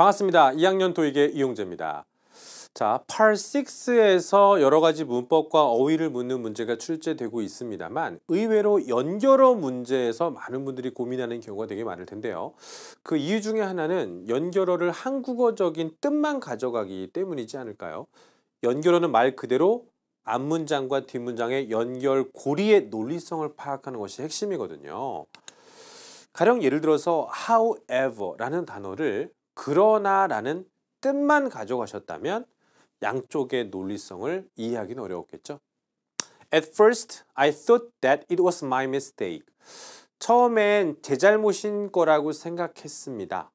반갑습니다. 2학년 도익의 이용재입니다. 자, 팔 6에서 여러 가지 문법과 어휘를 묻는 문제가 출제되고 있습니다만 의외로 연결어 문제에서 많은 분들이 고민하는 경우가 되게 많을 텐데요. 그 이유 중에 하나는 연결어를 한국어적인 뜻만 가져가기 때문이지 않을까요? 연결어는 말 그대로 앞문장과 뒷문장의 연결 고리의 논리성을 파악하는 것이 핵심이거든요. 가령 예를 들어서 however라는 단어를 그러나라는 뜻만 가져가셨다면 양쪽의 논리성을 이해하기는 어려웠겠죠. At first, I thought that it was my mistake. 처음엔 제 잘못인 거라고 생각했습니다.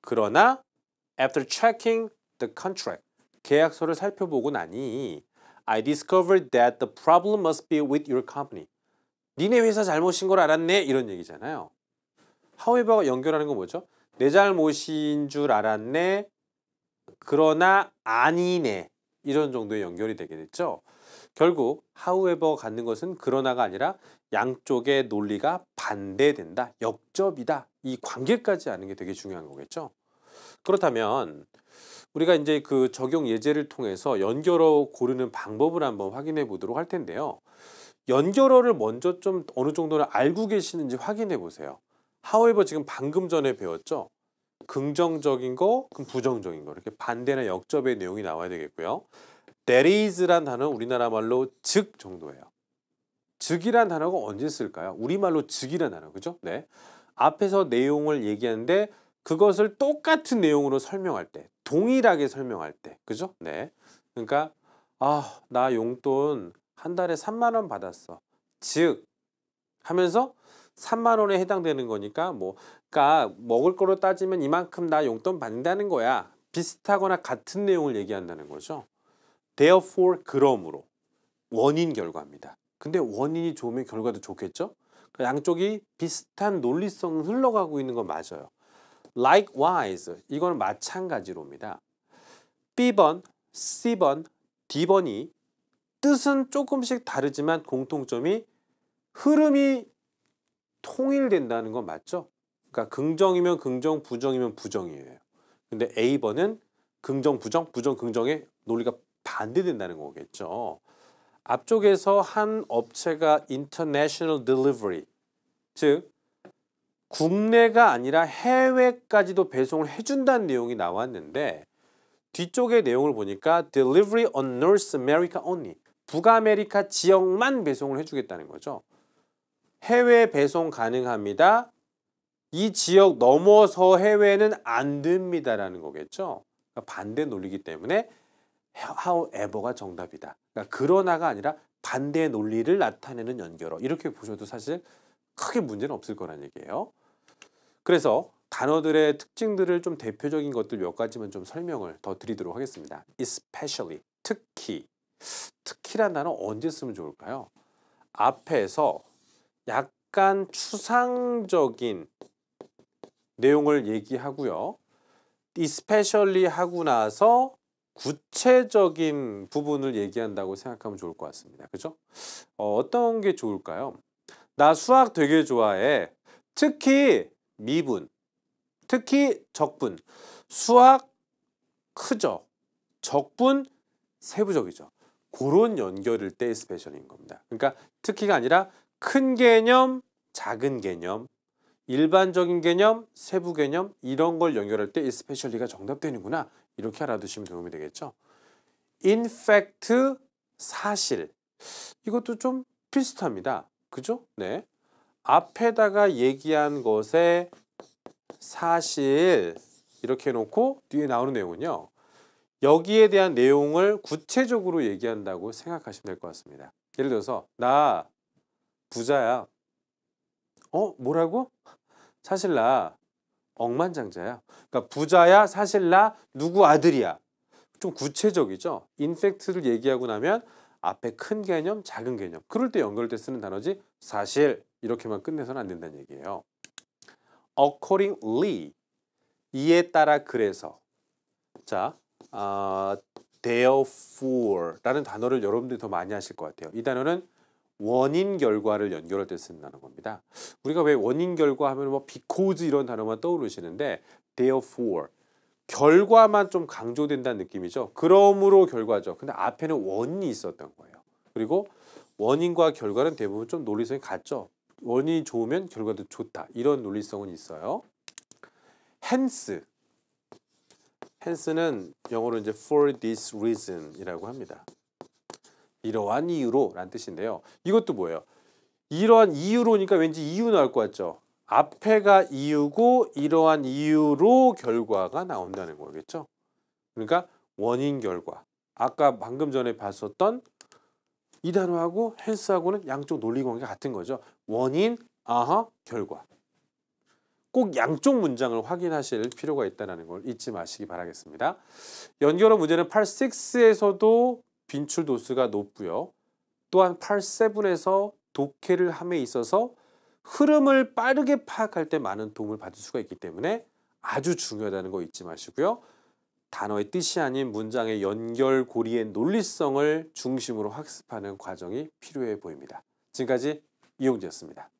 그러나 after checking the contract, 계약서를 살펴보고 나니 I discovered that the problem must be with your company. 니네 회사 잘못인 걸 알았네 이런 얘기잖아요. however가 연결하는 건 뭐죠? 내 잘못인 줄 알았네. 그러나 아니네. 이런 정도의 연결이 되겠죠. 결국 however 갖는 것은 그러나가 아니라 양쪽의 논리가 반대된다. 역접이다. 이 관계까지 아는 게 되게 중요한 거겠죠. 그렇다면 우리가 이제 그 적용 예제를 통해서 연결어 고르는 방법을 한번 확인해 보도록 할 텐데요. 연결어를 먼저 좀 어느 정도는 알고 계시는지 확인해 보세요. however 지금 방금 전에 배웠죠. 긍정적인 거, 그럼 부정적인 거 이렇게 반대나 역접의 내용이 나와야 되겠고요. That is란 단어는 우리나라 말로 즉 정도예요. 즉이란 단어가 언제 쓸까요? 우리말로 즉이란 단어, 그죠? 네. 앞에서 내용을 얘기하는데 그것을 똑같은 내용으로 설명할 때, 동일하게 설명할 때, 그죠? 네. 그러니까 아, 나 용돈 한 달에 3만 원 받았어. 즉 하면서 3만 원에 해당되는 거니까 뭐 그러니까 먹을 거로 따지면 이만큼 나 용돈 받는다는 거야. 비슷하거나 같은 내용을 얘기한다는 거죠. therefore 그러므로 원인 결과입니다. 근데 원인이 좋으면 결과도 좋겠죠? 그 양쪽이 비슷한 논리성 흘러가고 있는 건 맞아요. likewise 이거는 마찬가지로입니다. B번, C번, D번이 뜻은 조금씩 다르지만 공통점이 흐름이 통일된다는 건 맞죠? 그러니까 긍정이면 긍정, 부정이면 부정이에요. 근데 A번은 긍정, 부정, 부정, 긍정의 논리가 반대된다는 거겠죠. 앞쪽에서 한 업체가 international delivery, 즉 국내가 아니라 해외까지도 배송을 해준다는 내용이 나왔는데 뒤쪽의 내용을 보니까 delivery on North America only, 북아메리카 지역만 배송을 해주겠다는 거죠. 해외 배송 가능합니다. 이 지역 넘어서 해외는 안 됩니다라는 거겠죠. 그러니까 반대 논리기 때문에 however가 정답이다. 그러니까 그러나가 아니라 반대 논리를 나타내는 연결어. 이렇게 보셔도 사실 크게 문제는 없을 거란 얘기예요. 그래서 단어들의 특징들을 좀 대표적인 것들 몇 가지만 좀 설명을 더 드리도록 하겠습니다. especially, 특히. 특히란 단어 언제 쓰면 좋을까요? 앞에서 약간 추상적인 내용을 얘기하고요. especially 하고 나서 구체적인 부분을 얘기한다고 생각하면 좋을 것 같습니다. 그죠? 어, 어떤 게 좋을까요? 나 수학 되게 좋아해. 특히 미분, 특히 적분. 수학 크죠. 적분 세부적이죠. 그런 연결일 때 스페셜인 겁니다. 그러니까 특히가 아니라 큰 개념, 작은 개념, 일반적인 개념, 세부 개념 이런 걸 연결할 때 especially가 정답되는구나 이렇게 알아두시면 도움이 되겠죠. In fact, 사실 이것도 좀 비슷합니다. 그죠? 네. 앞에다가 얘기한 것에 사실 이렇게 해놓고 뒤에 나오는 내용은요. 여기에 대한 내용을 구체적으로 얘기한다고 생각하시면 될 것 같습니다. 예를 들어서 나 부자야. 어? 뭐라고? 사실 나 억만장자야. 그러니까 부자야 사실 나 누구 아들이야. 좀 구체적이죠. 인팩트를 얘기하고 나면 앞에 큰 개념, 작은 개념. 그럴 때 연결 때 쓰는 단어지 사실 이렇게만 끝내서는 안 된다는 얘기예요. accordingly 이에 따라 그래서 자 어, therefore 라는 단어를 여러분들이 더 많이 하실 것 같아요. 이 단어는 원인 결과를 연결할 때 쓴다는 겁니다. 우리가 왜 원인 결과 하면 뭐 because 이런 단어만 떠오르시는데 therefore 결과만 좀 강조된다는 느낌이죠. 그러므로 결과죠. 근데 앞에는 원인이 있었던 거예요. 그리고 원인과 결과는 대부분 좀 논리성이 같죠. 원인이 좋으면 결과도 좋다. 이런 논리성은 있어요. hence hence는 영어로 이제 for this reason이라고 합니다. 이러한 이유로 라는 뜻인데요. 이것도 뭐예요? 이러한 이유로니까 왠지 이유 나올 것 같죠? 앞에가 이유고 이러한 이유로 결과가 나온다는 거겠죠? 그러니까 원인 결과. 아까 방금 전에 봤었던 이 단어하고 헬스하고는 양쪽 논리 관계 같은 거죠. 원인, 아하, 결과. 꼭 양쪽 문장을 확인하실 필요가 있다는 걸 잊지 마시기 바라겠습니다. 연결어 문제는 86에서도 빈출 도수가 높고요. 또한 8세븐에서 독해를 함에 있어서 흐름을 빠르게 파악할 때 많은 도움을 받을 수가 있기 때문에 아주 중요하다는 거 잊지 마시고요. 단어의 뜻이 아닌 문장의 연결고리의 논리성을 중심으로 학습하는 과정이 필요해 보입니다. 지금까지 이용재였습니다.